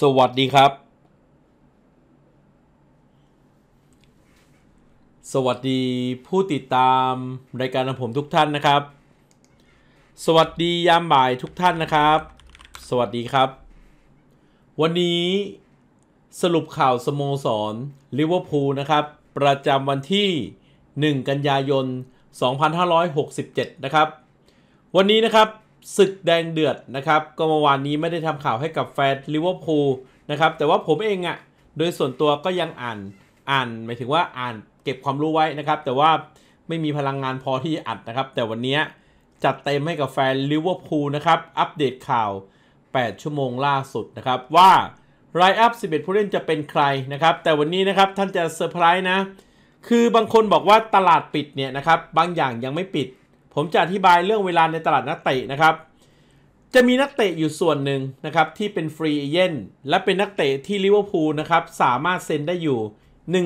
สวัสดีครับ สวัสดีผู้ติดตามรายการของผมทุกท่านนะครับ สวัสดียามบ่ายทุกท่านนะครับ สวัสดีครับ วันนี้สรุปข่าวสโมสรลิเวอร์พูลนะครับประจำวันที่ 1 กันยายน 2567 นะครับ วันนี้นะครับศึกแดงเดือดนะครับก็เมื่อวานนี้ไม่ได้ทำข่าวให้กับแฟนลิเวอร์พูลนะครับแต่ว่าผมเองอะ่ะ โดยส่วนตัวก็ยังอ่านอ่านหมายถึงว่าอ่านเก็บความรู้ไว้นะครับ แต่ว่าไม่มีพลังงานพอที่จะอัดนะครับ แต่วันนี้จัดเต็มให้กับแฟนลิเวอร์พูลนะครับ อัปเดตข่าว 8 ชั่วโมงล่าสุดนะครับว่าไลอัพ11 ผู้เล่นจะเป็นใครนะครับ แต่วันนี้นะครับ ท่านจะเซอร์ไพรส์นะคือบางคนบอกว่าตลาดปิดเนี่ยนะครับบางอย่างยังไม่ปิดผมจะอธิบายเรื่องเวลาในตลาดนักเตะนะครับ จะมีนักเตะอยู่ส่วนหนึ่งนะครับที่เป็นฟรีเอเจนต์และเป็นนักเตะที่ลิเวอร์พูลนะครับ สามารถเซ็นได้อยู่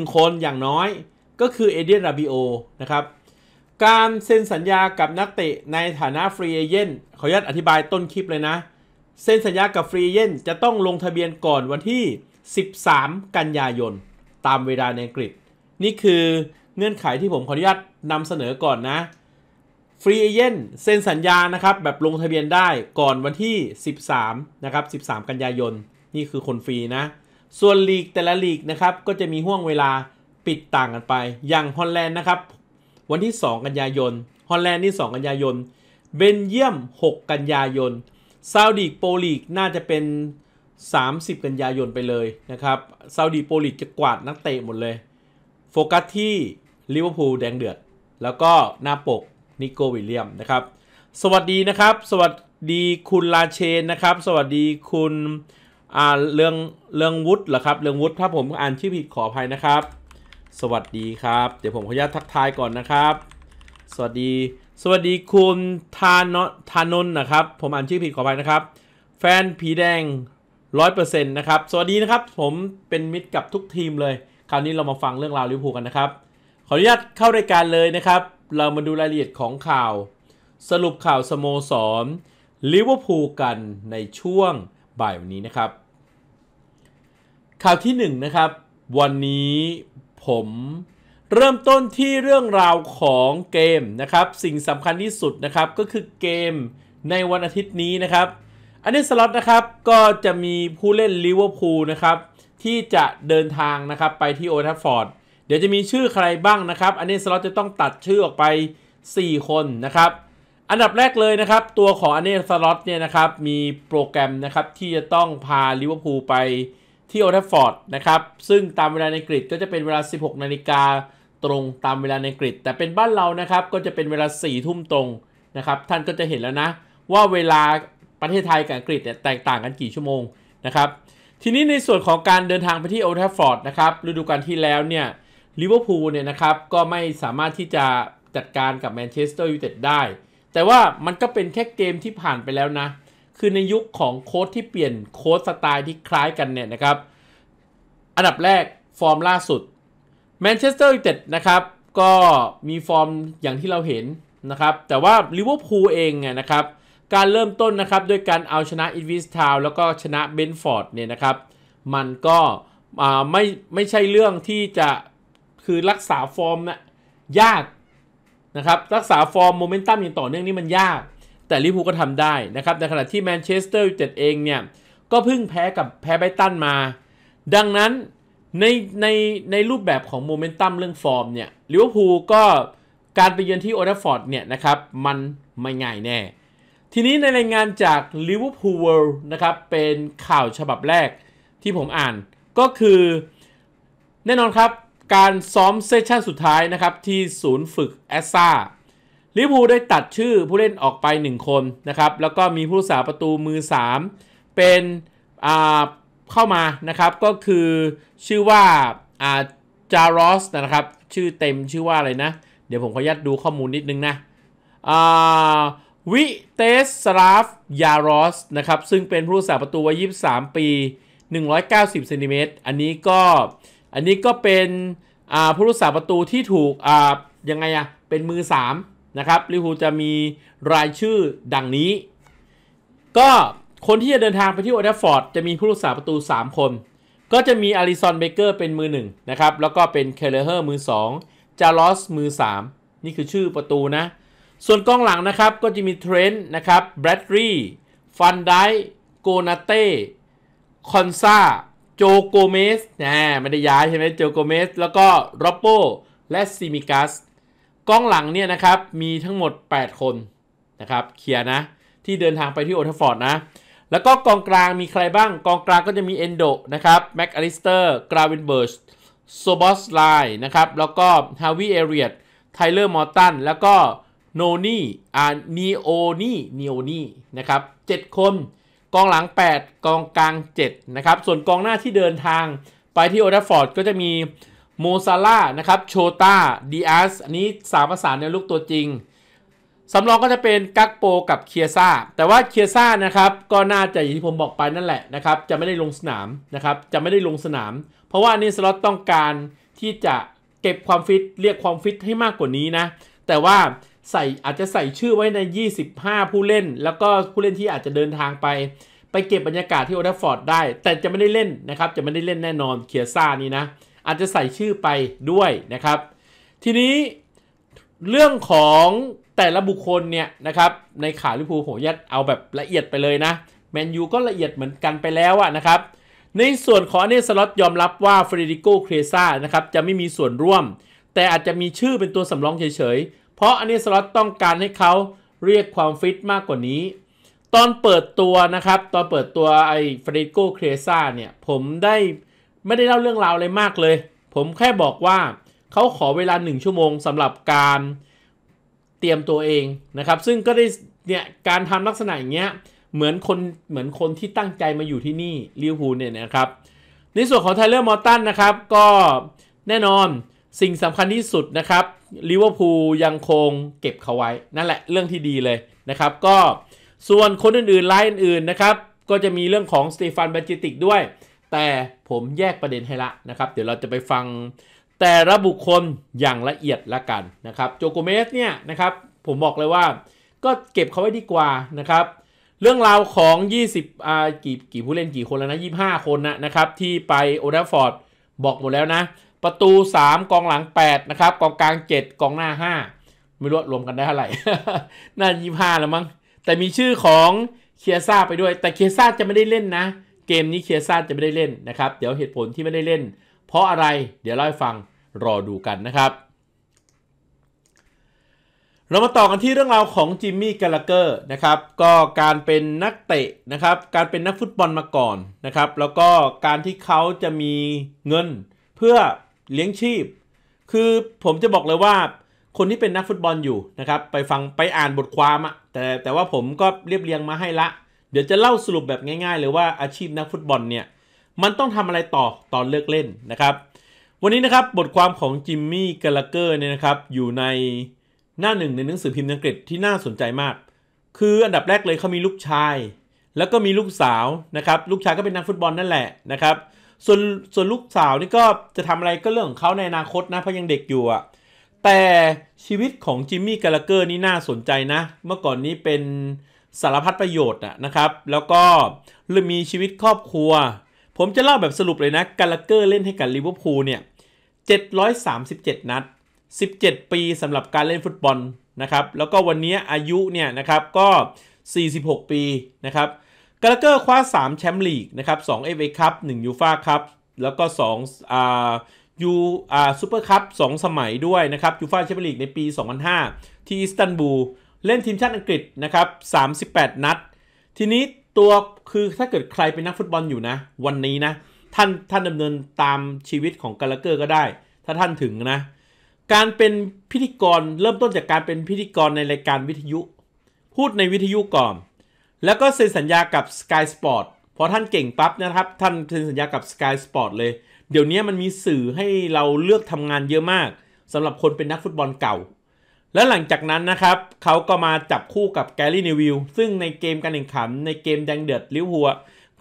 1 คนอย่างน้อย ก็คือเอเดียนราบิโอนะครับ การเซ็นสัญญากับนักเตะในฐานะฟรีเอเจนต์ขออนุญาตอธิบายต้นคลิปเลยนะ เซ็นสัญญากับฟรีเอเจนต์จะต้องลงทะเบียนก่อนวันที่ 13 กันยายนตามเวลาในอังกฤษนี่คือเงื่อนไขที่ผมขออนุญาตนำเสนอก่อนนะฟรีเอเย่นเซ็นสัญญานะครับ แบบลงทะเบียนได้ก่อนวันที่ 13 นะครับ 13 กันยายน นี่คือคนฟรีนะ ส่วนลีกแต่ละลีกนะครับ ก็จะมีห่วงเวลาปิดต่างกันไป อย่างฮอลแลนด์นะครับ วันที่ 2 กันยายนฮอลแลนด์นี่ 2 กันยายนเบนเยียม 6 กันยายนซาอุดีโปลีกน่าจะเป็น 30 กันยายนไปเลยนะครับซาอุดีโปลีกจะกวาดนักเตะหมดเลย โฟกัสที่ลิเวอร์พูลแดงเดือด แล้วก็หน้าปกนิโกวิลเลียม นะครับ สวัสดีนะครับ สวัสดีคุณลาเชน นะครับ สวัสดีคุณอ่าเรื่อง เรื่องวุฒิ เหรอครับ เรื่องวุฒิถ้าผมอ่านชื่อผิดขออภัยนะครับ สวัสดีครับ เดี๋ยวผมขออนุญาตทักทายก่อนนะครับ สวัสดี สวัสดีคุณทานทานนนะครับ ผมอ่านชื่อผิดขออภัยนะครับ แฟนผีแดงร้อยเปอร์เซ็นต์นะครับ สวัสดีนะครับ ผมเป็นมิตรกับทุกทีมเลย คราวนี้เรามาฟังเรื่องราวลิเวอร์พูลกันนะครับ ขออนุญาตเข้ารายการเลยนะครับเรามาดูรายละเอียดของข่าวสรุปข่าวสโมสรลิเวอร์พูลกันในช่วง บ่ายวันนี้นะครับ ข่าวที่1นนะครับวันนี้ผมเริ่มต้นที่เรื่องราวของเกมนะครับสิ่งสำคัญที่สุดนะครับก็คือเกมในวันอาทิตย์นี้นะครับอันนี้สล็อตนะครับก็จะมีผู้เล่นลิเวอร์พูลนะครับที่จะเดินทางนะครับไปที่โอทัฟฟอร์ดเดี๋ยวจะมีชื่อใครบ้างนะครับอันนี้สล็อตจะต้องตัดชื่อออกไป 4 คนนะครับ อันดับแรกเลยนะครับตัวของอันนี้สล็อตเนี่ยนะครับมีโปรแกรมนะครับที่จะต้องพาลิเวอร์พูลไปที่โอทัฟฟอร์ดนะครับซึ่งตามเวลาในกรีกก็จะเป็นเวลา 16นาฬิกาตรงตามเวลาในกรีกแต่เป็นบ้านเรานะครับ ก็จะเป็นเวลา 4 ทุ่มตรงนะครับ ท่านก็จะเห็นแล้วนะ ว่าเวลาประเทศไทยกับกรเนี่ยแตกต่างกันกี่ชั่วโมงนะครับ ทีนี้ในส่วนของการเดินทางไปที่โอทัฟฟอร์ดนะครับฤดูกาลที่แล้วเนี่ยลิเวอร์พูลเนี่ยนะครับก็ไม่สามารถที่จะจัดการกับแมนเชสเตอร์ยูไนเต็ดได้ แต่ว่ามันก็เป็นแค่เกมที่ผ่านไปแล้วนะ คือในยุคของโค้ดที่เปลี่ยนโค้ดสไตล์ที่คล้ายกันเนี่ยนะครับ อันดับแรกฟอร์มล่าสุดแมนเชสเตอร์ยูไนเต็ดนะครับ ก็มีฟอร์มอย่างที่เราเห็นนะครับ แต่ว่าลิเวอร์พูลเองเนี่ยนะครับ การเริ่มต้นนะครับด้วยการเอาชนะอินวิสทาวแล้วก็ชนะเบนฟอร์ดเนี่ยนะครับมันก็ไม่ไม่ใช่เรื่องที่จะคือรักษาฟอร์มนะยากนะครับรักษาฟอร์มโมเมนตัมอย่างต่อเนื่องนี่มันยาก แต่ลิเวอร์พูลก็ทำได้นะครับในขณะที่แมนเชสเตอร์ยูไนเต็ดเองเนี่ย ก็เพิ่งแพ้กับแพ้ไบตันมา ดังนั้นในในในรูปแบบของโมเมนตัมเรื่องฟอร์มเนี่ยลิเวอร์พูลก็การไปเยือนที่โอเดฟอร์ดเนี่ยนะครับ มันไม่ง่ายแน่ ทีนี้ในรายงานจากลิเวอร์พูลเวิลด์นะครับเป็นข่าวฉบับแรกที่ผมอ่านก็คือ แน่นอนครับการซ้อมเซสชันสุดท้ายนะครับ ที่ศูนย์ฝึกแอซซาลิบูได้ตัดชื่อผู้เล่นออกไป 1 คนนะครับ แล้วก็มีผู้รักษาประตูมือ 3 เป็นเข้ามานะครับ ก็คือชื่อว่าจารอสนะครับ ชื่อเต็มชื่อว่าอะไรนะ เดี๋ยวผมขอยัดดูข้อมูลนิดนึงนะวิเตสสลาฟยารอสนะครับ ซึ่งเป็นผู้รักษาประตูวัย23 ปี 190เซนิเมตรอันนี้ก็อันนี้ก็เป็นผู้รักษาประตูที่ถูกยังไงอะเป็นมือ3นะครับลิวูจะมีรายชื่อดังนี้ ก็คนที่จะเดินทางไปที่โอเดฟอร์ดจะมีผู้รักษาประตู 3 คน ก็จะมีอาริซอนเบเกอร์เป็นมือ1นะครับแล้วก็เป็นเคเลเฮอร์มือ 2 จารอสมือ 3 นี่คือชื่อประตู นะ ส่วนกองหลังนะครับก็จะมีเทรนต์นะครับแบรดรีฟันไดโกนาเต้คอนซาโจโกเมสนะไม่ได้ย้ายใช่ไหมโจโกเมส แล้วก็โรโปและซิมิกัส กองหลังเนี่ยนะครับ มีทั้งหมด 8 คนนะครับเคลียร์นะ ที่เดินทางไปที่โอทฟอร์ดนะ แล้วก็กองกลางมีใครบ้าง กองกลางก็จะมีเอนโดนะครับ แม็กอลิสเตอร์ กราวินเบิร์ช โซบอสไลน์นะครับ แล้วก็ฮาวิเอเรียตไทเลอร์มอร์ตัน แล้วก็โนนี่อ่านีโอนี่นีโอนี่นะครับ 7 คนกองหลัง 8 กองกลาง 7 นะครับ ส่วนกองหน้าที่เดินทาง ไปที่โอเดฟอร์ดก็จะมีโมซาล่านะครับ โชตาดีอาสอันนี้สามประสานในลูกตัวจริง สำรองก็จะเป็นกักโปกับเคียซ่า แต่ว่าเคียซ่านะครับก็น่าจะอย่างที่ผมบอกไปนั่นแหละนะครับ จะไม่ได้ลงสนามนะครับ จะไม่ได้ลงสนาม เพราะว่านี่สล็อตต้องการที่จะเก็บความฟิตเรียกความฟิตให้มากกว่านี้นะ แต่ว่าใส่ อาจจะใส่ชื่อไว้ใน 25 ผู้เล่น แล้วก็ผู้เล่นที่อาจจะเดินทางไป ไปเก็บบรรยากาศที่โอเดฟฟอร์ดได้ แต่จะไม่ได้เล่นนะครับจะไม่ได้เล่นแน่นอนเคียซ่านี่นะอาจจะใส่ชื่อไปด้วยนะครับ ทีนี้ เรื่องของแต่ละบุคคลเนี่ยนะครับในข่าวลิพูโหยัดเอาแบบละเอียดไปเลยนะแมนยูก็ละเอียดเหมือนกันไปแล้วอะนะครับ ในส่วนของเนสล็อตยอมรับว่าเฟรดิโกเครซ่านะครับจะไม่มีส่วนร่วม แต่อาจจะมีชื่อเป็นตัวสำรองเฉยเพราะอันนี้สล็อตต้องการให้เขาเรียกความฟิตมากกว่านี้ ตอนเปิดตัวนะครับ ตอนเปิดตัวไอ้เฟรดโกเครซ่าเนี่ย ผมได้ไม่ได้เล่าเรื่องราวอะไรมากเลย ผมแค่บอกว่าเขาขอเวลา 1 ชั่วโมงสำหรับการเตรียมตัวเองนะครับ ซึ่งก็ได้เนี่ย การทำลักษณะอย่างเงี้ยเหมือนคน เหมือนคนที่ตั้งใจมาอยู่ที่นี่ลิเวอร์พูลเนี่ยนะครับ ในส่วนของไทเลอร์ มอร์ตันนะครับก็แน่นอนสิ่งสำคัญที่สุดนะครับลิเวอร์พูลยังคงเก็บเขาไว้นั่นแหละเรื่องที่ดีเลยนะครับก็ส่วนคนอื่นๆไลน์อื่นๆนะครับ ก็จะมีเรื่องของสเตฟานบัจิติกด้วย แต่ผมแยกประเด็นให้ละนะครับ เดี๋ยวเราจะไปฟังแต่ละบุคคลอย่างละเอียดละกันนะครับโจโกเมสเนี่ยนะครับ ผมบอกเลยว่าก็เก็บเขาไว้ดีกว่านะครับ เรื่องราวของ 20อ่ากี่กี่ผู้เล่นกี่คนแล้วนะ25 คนนะนะครับ ที่ไปโอเัฟอร์ดบอกหมดแล้วนะประตู 3 กองหลัง8นะครับกองกลาง 7กองหน้า5 ไม่รู้รวมกันได้เท่าไหร่น่าย5่ห้าแล้วมั้งแต่มีชื่อของเคียซ่าไปด้วย แต่เคียซ่าจะไม่ได้เล่นนะ เกมนี้เคียซ่าจะไม่ได้เล่นนะครับ เดี๋ยวเหตุผลที่ไม่ได้เล่น เพราะอะไรเดี๋ยวเล่าให้ฟังรอดูกันนะครับ เรามาต่อกันที่เรื่องราวของจิมมี่กาลเกอร์นะครับก็การเป็นนักเตะนะครับ การเป็นนักฟุตบอลมาก่อนนะครับ แล้วก็การที่เขาจะมีเงินเพื่อเลี้ยงชีพ คือผมจะบอกเลยว่าคนที่เป็นนักฟุตบอลอยู่นะครับ ไปฟังไปอ่านบทความอะแต่แต่ว่าผมก็เรียบเรียงมาให้ละ เดี๋ยวจะเล่าสรุปแบบง่ายๆเลยว่าอาชีพนักฟุตบอลเนี่ย มันต้องทำอะไรต่อตอนเลิกเล่นนะครับ วันนี้นะครับบทความของจิมมี่กาลเกอร์เนี่ยนะครับ อยู่ในหน้าหนึ่งในหนังสือพิมพ์อังกฤษที่น่าสนใจมาก คืออันดับแรกเลยเขามีลูกชาย แล้วก็มีลูกสาวนะครับลูกชายก็เป็นนักฟุตบอลนั่นแหละนะครับส่วนส่วนลูกสาวนี่ก็จะทำอะไรก็เรื่องของเขาในอนาคตนะเพราะยังเด็กอยู่อะแต่ชีวิตของจิมมี่กาลเกอร์นี่น่าสนใจนะเมื่อก่อนนี้เป็นสารพัดประโยชน์นะครับ แล้วก็เริ่มมีชีวิตครอบครัว ผมจะเล่าแบบสรุปเลยนะกาลเกอร์เล่นให้กับลิเวอร์พูลเนี่ย 737 นัด 17 ปีสำหรับการเล่นฟุตบอลนะครับ แล้วก็วันนี้อายุเนี่ยนะครับก็ 46 ปีนะครับกาลเกอร์คว้า 3 แชมป์ลีกนะครับ2เอฟเอคัพหนึ่งยูฟาคัพแล้วก็2อ่ายูอ่าซูเปอร์คัพสองสมัยด้วยนะครับยูฟาแชมเปี้ยนลีกในปี 2005 ที่อิสตันบูลเล่นทีมชาติอังกฤษ นะครับ 38 นัด ทีนี้ตัวคือถ้าเกิดใครเป็นนักฟุตบอลอยู่นะวันนี้นะ ท่านท่านดำเนินตามชีวิตของกาลเกอร์ก็ได้ ถ้าท่านถึงนะ การเป็นพิธีกรเริ่มต้นจากการเป็นพิธีกรในรายการวิทยุพูดในวิทยุก่อนแล้วก็เซ็นสัญญากับ Sky Sport พอท่านเก่งปั๊บนะครับ ท่านเซ็นสัญญากับ Sky Sport เลย เดี๋ยวนี้มันมีสื่อให้เราเลือกทำงานเยอะมากสำหรับคนเป็นนักฟุตบอลเก่า และหลังจากนั้นนะครับ เขาก็มาจับคู่กับแกลลี่นิวิลซึ่งในเกมการแข่งขันในเกมแดงเดือดลิวหัว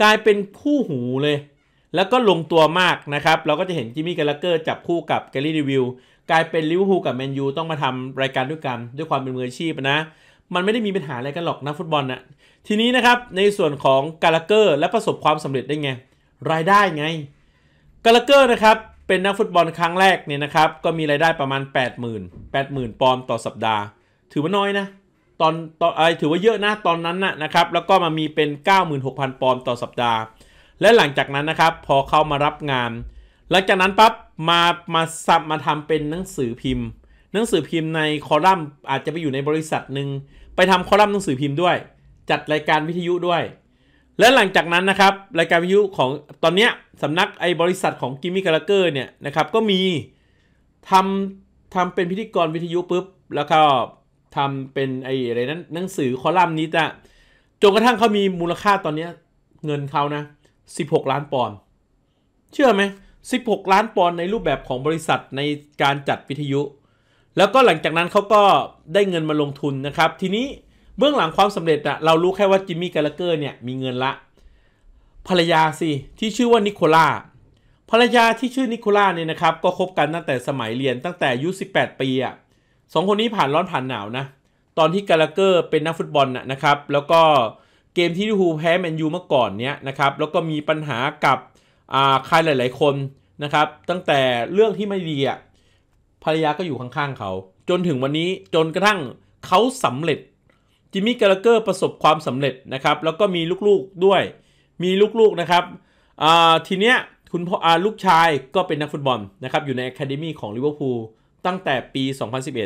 กลายเป็นคู่หูเลย แล้วก็ลงตัวมากนะครับ เราก็จะเห็นจิมมี่กาลเกอร์จับคู่กับแกลลี่นิวิลกลายเป็นลิวหูกับแมนยูต้องมาทำรายการด้วยกัน ด้วยความเป็นมืออาชีพนะมันไม่ได้มีปัญหาอะไรกันหรอกนักฟุตบอลนะ่ะทีนี้นะครับในส่วนของกาลาเกอร์และประสบความสำเร็จได้ไง รายได้ไงกาลาเกอร์นะครับเป็นนักฟุตบอลครั้งแรกเนี่ยนะครับก็มีรายได้ประมาณ 80,000 80,000 ปอนด์ต่อสัปดาห์ ถือว่าน้อยนะตอนตอนไอถือว่าเยอะนะตอนนั้นนะนะครับแล้วก็มามีเป็น 96,000 ปอนด์ต่อสัปดาห์ และหลังจากนั้นนะครับพอเขามารับงาน หลังจากนั้นปั๊บมามาสับมาทำเป็นหนังสือพิมพ์หนังสือพิมพ์ในคอลัมน์อาจจะไปอยู่ในบริษัทหนึ่งไปทำคอลัมน์หนังสือพิมพ์ด้วย จัดรายการวิทยุด้วย และหลังจากนั้นนะครับ รายการวิทยุของตอนนี้สำนักไอบริษัทของกิมมี่กา์เกอร์เนี่ยนะครับก็มีทำทำเป็นพิธีกรวิทยุปุ๊บแล้วก็ทำเป็นไออะไรนั้นหนังสือคอลัมน์นี้อะจนกระทั่งเขามีมูลค่าตอนนี้เงินเขานะ16 ล้านปอนด์เชื่อไหม16 ล้านปอนด์ในรูปแบบของบริษัทในการจัดวิทยุแล้วก็หลังจากนั้นเขาก็ได้เงินมาลงทุนนะครับ ทีนี้เบื้องหลังความสำเร็จอะเรารู้แค่ว่าจิมมี่กาลเกอร์เนี่ยมีเงินละ ภรรยาสิที่ชื่อว่านิโคล่าภรรยาที่ชื่อนิโคล่าเนี่ยนะครับก็คบกันตั้งแต่สมัยเรียนตั้งแต่อายุ18ปีอะสองคนนี้ผ่านร้อนผ่านหนาวนะตอนที่กาลเกอร์ เป็นนักฟุตบอลนะครับ แล้วก็เกมที่ลิเวอร์พูลแพ้แมนยูเมื่อก่อนเนี้ยนะครับแล้วก็มีปัญหากับใครหลาย ๆคนนะครับตั้งแต่เรื่องที่ไม่ดีอะภรรยาก็อยู่ข้างๆเขา จนถึงวันนี้จนกระทั่งเขาสำเร็จ จิมมี่กาลเกอร์ประสบความสำเร็จนะครับ แล้วก็มีลูกๆด้วย มีลูกๆนะครับ ทีเนี้ยคุณพ่ออาลูกชายก็เป็นนักฟุตบอลนะครับอยู่ในอะคาเดมีของลิเวอร์พูลตั้งแต่ปี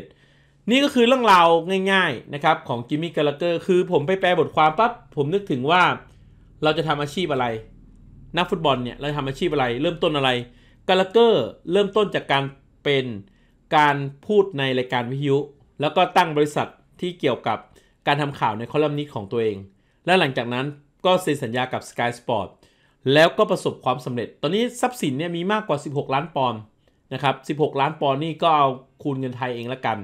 2011 นี่ก็คือเรื่องราวง่ายๆนะครับของจิมมี่กาลเกอร์ คือผมไปแปลบทความปั๊บผมนึกถึงว่าเราจะทำอาชีพอะไร นักฟุตบอลเนี่ยเราทำอาชีพอะไร เริ่มต้นอะไรกาลเกอร์เริ่มต้นจากการเป็นการพูดในรายการวิทยุแล้วก็ตั้งบริษัทที่เกี่ยวกับการทำข่าวในคอลัมน์นี้ของตัวเอง และหลังจากนั้นก็เซ็นสัญญากับ Sky Sport แล้วก็ประสบความสำเร็จ ตอนนี้ทรัพย์สินเนี่ยมีมากกว่า 16 ล้านปอนด์นะครับ16 ล้านปอนด์นี่ก็เอาคูณเงินไทยเองละกัน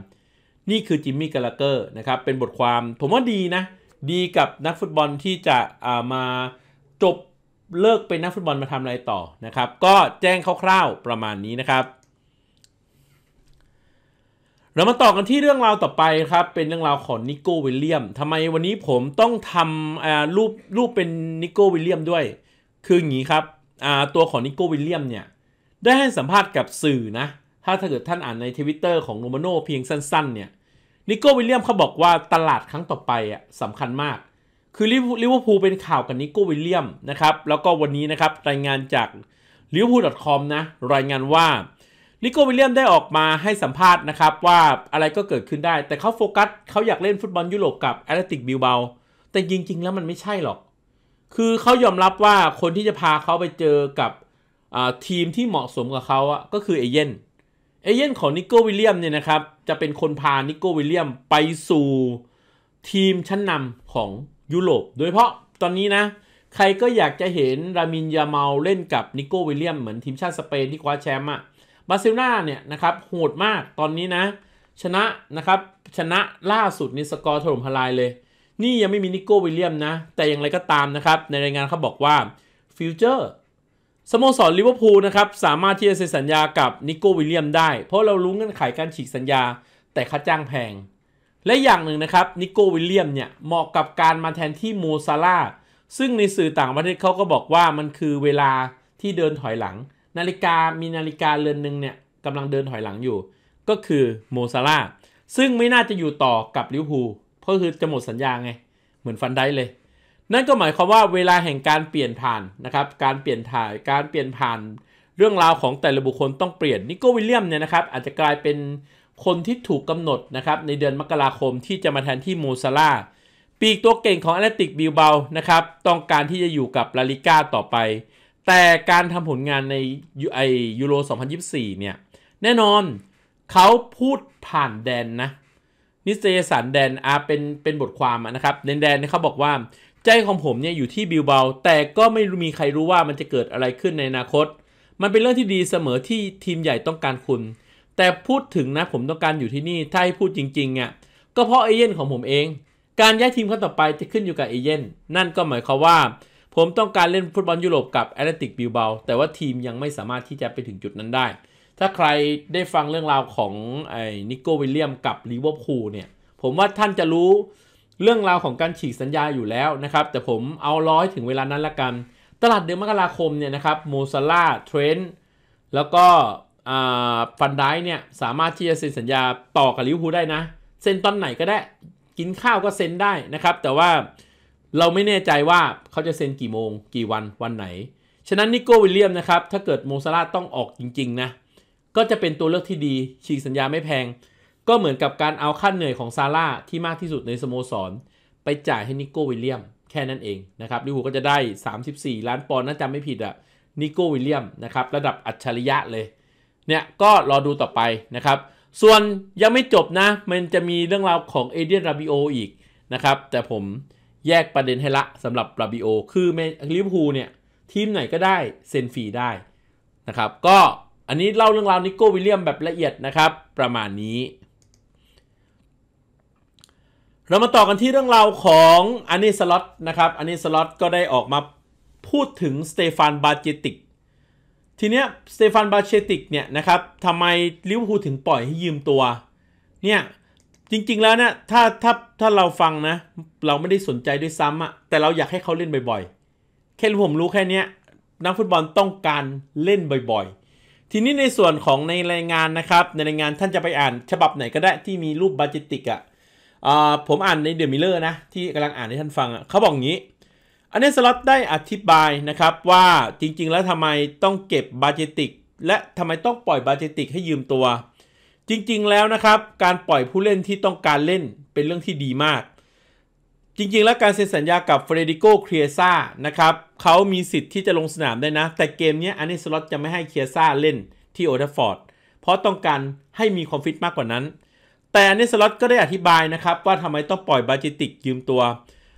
นี่คือจิมมี่กาลเกอร์นะครับเป็นบทความผมว่าดีนะ ดีกับนักฟุตบอลที่จะามาจบเลิกเป็นนักฟุตบอลมาทำอะไรต่อนะครับ ก็แจ้งคร่าวๆประมาณนี้นะครับเรามาต่อกันที่เรื่องราวต่อไปครับ เป็นเรื่องราวของนิโก้วิลเลียมทำไมวันนี้ผมต้องทำรูปรูปเป็นนิโก้วิลเลียมด้วย คืออย่างนี้ครับตัวของนิโก้วิลเลียมเนี่ยได้ให้สัมภาษณ์กับสื่อนะ ถ้าถ้าเกิดท่านอ่านในทวิตเตอร์ของโรมาโนเพียงสั้นๆเนี่ยนิโก้วิลเลียมเขาบอกว่าตลาดครั้งต่อไปอ่ะสำคัญมาก คือลิเวอร์พูลเป็นข่าวกับนิโก้วิลเลียมนะครับ แล้วก็วันนี้นะครับรายงานจากลิเวอร์พูล .com นะรายงานว่านิโกวิลเลียมได้ออกมาให้สัมภาษณ์นะครับว่าอะไรก็เกิดขึ้นได้ แต่เขาโฟกัสเขาอยากเล่นฟุตบอลยุโรปกับแอตเลติกบิลเบาแต่จริง ๆ แล้วมันไม่ใช่หรอก คือเขายอมรับว่าคนที่จะพาเขาไปเจอกับทีมที่เหมาะสมกับเขาอะก็คือเอเย่นเอเย่นของนิโกวิลเลียมเนี่ยนะครับจะเป็นคนพานิโกวิลเลียมไปสู่ทีมชั้นนำของยุโรปโดยเฉพาะตอนนี้นะใครก็อยากจะเห็นรามินยาเมาเล่นกับนิโกวิลเลียมเหมือนทีมชาติสเปนที่คว้าแชมป์อะบาร์เซโลนาเนี่ยนะครับโหดมากตอนนี้นะ ชนะนะครับชนะล่าสุดนี่สกอร์ถล่มทลายเลย นี่ยังไม่มีนิโก้วิลเลียมนะ แต่อย่างไรก็ตามนะครับในรายงานเขาบอกว่าฟิวเจอร์สโมสรลิเวอร์พูลนะครับ สามารถที่จะเซ็นสัญญากับนิโก้วิลเลียมได้ เพราะเรารู้เงื่อนไขการฉีกสัญญาแต่ค่าจ้างแพง และอย่างหนึ่งนะครับนิโก้วิลเลียมเนี่ยเหมาะกับการมาแทนที่โมซาลาซึ่งในสื่อต่างประเทศเขาก็บอกว่ามันคือเวลาที่เดินถอยหลังนาฬิกา มีนาฬิกาเรือนหนึ่งเนี่ยกำลังเดินถอยหลังอยู่ ก็คือโมซาลาซึ่งไม่น่าจะอยู่ต่อกับลิวพูเพราะคือจะหมดสัญญาไง เหมือนฟันได้เลย นั่นก็หมายความว่าเวลาแห่งการเปลี่ยนผ่านนะครับการเปลี่ยนถ่ายการเปลี่ยนผ่าน เรื่องราวของแต่ละบุคคลต้องเปลี่ยนนิโก้วิลเลียมเนี่ยนะครับ อาจจะกลายเป็นคนที่ถูกกำหนดนะครับในเดือนมกราคมที่จะมาแทนที่โมซาลาปีกตัวเก่งของแอตเลติกบิลเบานะครับต้องการที่จะอยู่กับลาลิก้าต่อไปแต่การทำผลงานในไอยูโร 2024 เนี่ย แน่นอนเขาพูดผ่านแดนนะ นิเซสันแดนอาเป็นเป็นบทความนะครับแดนแดนเขาบอกว่า ใจของผมเนี่ยอยู่ที่บิลเบา แต่ก็ไม่มีใครรู้ว่ามันจะเกิดอะไรขึ้นในอนาคต มันเป็นเรื่องที่ดีเสมอที่ทีมใหญ่ต้องการคุณ แต่พูดถึงนะผมต้องการอยู่ที่นี่ ถ้าให้พูดจริงๆอ่ะก็เพราะเอเย่นของผมเอง การย้ายทีมครั้งต่อไปจะขึ้นอยู่กับเอเย่นนั่นก็หมายความว่าผมต้องการเล่นฟุตบอลยุโรปกับแอตเลติกบิลเบาแต่ว่าทีมยังไม่สามารถที่จะไปถึงจุดนั้นได้ ถ้าใครได้ฟังเรื่องราวของไอ้นิโก้วิลเลียมกับลิเวอร์พูลเนี่ย ผมว่าท่านจะรู้เรื่องราวของการฉีกสัญญาอยู่แล้วนะครับ แต่ผมเอาร้อยถึงเวลานั้นละกัน ตลาดเดือนมกราคมเนี่ยนะครับโมซาล่าเทรน์แล้วก็ฟันได้เนี่ยสามารถที่จะเซ็นสัญญาต่อกับลิเวอร์พูลได้นะเซ็นตอนไหนก็ได้กินข้าวก็เซ็นได้นะครับแต่ว่าเราไม่แน่ใจว่าเขาจะเซ็นกี่โมงกี่วันวันไหน ฉะนั้นนิโก้วิลเลียมนะครับ ถ้าเกิดโมซาร่าต้องออกจริงๆนะ ก็จะเป็นตัวเลือกที่ดี ฉีกสัญญาไม่แพง ก็เหมือนกับการเอาค่าเหนื่อยของซาร่าที่มากที่สุดในสโมสรไปจ่ายให้นิโก้วิลเลียมแค่นั้นเองนะครับ ลิวูก็จะได้ 34 ล้านปอนด์น่าจำไม่ผิดอะนิโก้วิลเลียมนะครับระดับอัจฉริยะเลย เนี่ยก็รอดูต่อไปนะครับ ส่วนยังไม่จบนะ มันจะมีเรื่องราวของเอเดียนราบิโออีกนะครับ แต่ผมแยกประเด็นให้ละสำหรับราบิโอ คือลิเวอร์พูลเนี่ยทีมไหนก็ได้เซ็นฟรีได้ นะครับก็อันนี้เล่าเรื่องราวนิโก้วิลเลียมแบบละเอียดนะครับ ประมาณนี้ เรามาต่อกันที่เรื่องราวของอันนี้สล็อตนะครับอันนี้สล็อตก็ได้ออกมาพูดถึงสเตฟานบาเจติกทีเนี้ยสเตฟานบาเจติกเนี่ยนะครับทำไมลิเวอร์พูลถึงปล่อยให้ยืมตัวเนี่ยจริงๆแล้วเนี่ยถ้าถ้าถ้าเราฟังนะ เราไม่ได้สนใจด้วยซ้ำอะแต่เราอยากให้เขาเล่นบ่อย ๆ แค่ผมรู้แค่นี้นักฟุตบอลต้องการเล่นบ่อยๆ ทีนี้ในส่วนของในรายงานนะครับ ในรายงานท่านจะไปอ่าน ฉบับไหนก็ได้ที่มีรูปบาจิติกอะ่ะผมอ่านในเดอะมิเลอร์นะ ที่กำลังอ่านให้ท่านฟังอะ่ะเขาบอกงี้ อันนี้สล็อตได้อธิบายนะครับว่าจริงๆแล้วทำไมต้องเก็บบาจิติกและทำไมต้องปล่อยบาจิติกให้ยืมตัวจริงๆ แล้วนะครับ การปล่อยผู้เล่นที่ต้องการเล่นเป็นเรื่องที่ดีมาก จริง ๆ แล้วการเซ็นสัญญากับเฟรดิโกเคียซ่านะครับเขามีสิทธิ์ที่จะลงสนามได้นะ แต่เกมนี้อันนี้สล็อตจะไม่ให้เคียซ่าเล่นที่โอเทฟอร์ดเพราะต้องการให้มีความฟิตมากกว่านั้น แต่อันนี้สล็อตก็ได้อธิบายนะครับ ว่าทำไมต้องปล่อยบาจิติกยืมตัว